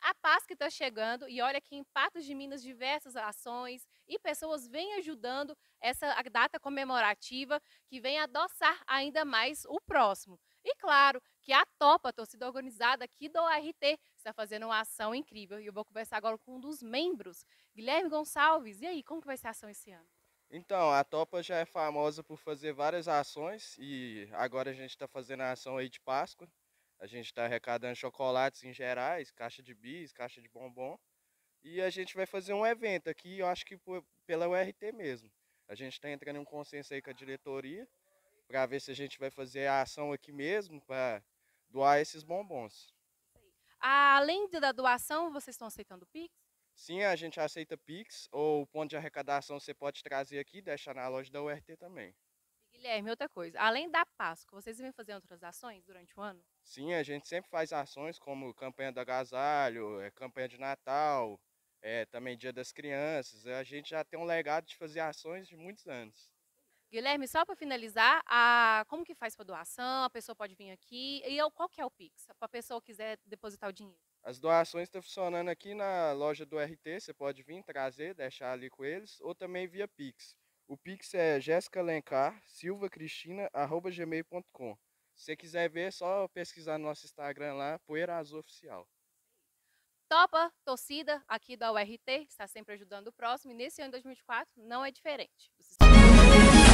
A Páscoa que está chegando e olha que em Patos de Minas diversas ações e pessoas vêm ajudando essa data comemorativa que vem adoçar ainda mais o próximo. E claro que a Topa, a torcida organizada aqui do RT, está fazendo uma ação incrível. E eu vou conversar agora com um dos membros, Guilherme Gonçalves. E aí, como que vai ser a ação esse ano? Então, a Topa já é famosa por fazer várias ações e agora a gente está fazendo a ação aí de Páscoa. A gente está arrecadando chocolates em gerais, caixa de bis, caixa de bombom. E a gente vai fazer um evento aqui, eu acho que pela URT mesmo. A gente está entrando em um consenso aí com a diretoria para ver se a gente vai fazer a ação aqui mesmo para doar esses bombons. Além da doação, vocês estão aceitando Pix? Sim, a gente aceita Pix ou o ponto de arrecadação você pode trazer aqui, deixar na loja da URT também. Guilherme, outra coisa. Além da Páscoa, vocês vêm fazer outras ações durante o ano? Sim, a gente sempre faz ações como campanha do agasalho, eh, campanha de Natal, é, também Dia das Crianças. Eh, a gente já tem um legado de fazer ações de muitos anos. Guilherme, só para finalizar, a, como que faz para doação? A pessoa pode vir aqui. E qual que é o Pix? Para a pessoa quiser depositar o dinheiro. As doações estão funcionando aqui na loja do RT. Você pode vir, trazer, deixar ali com eles. Ou também via Pix. O Pix é Jéssica Lencar, Silva Cristina, arroba gmail.com. Se você quiser ver, é só pesquisar no nosso Instagram lá, Poeira Azul Oficial. Topa, torcida aqui da URT, está sempre ajudando o próximo e nesse ano de 2024 não é diferente. Vocês...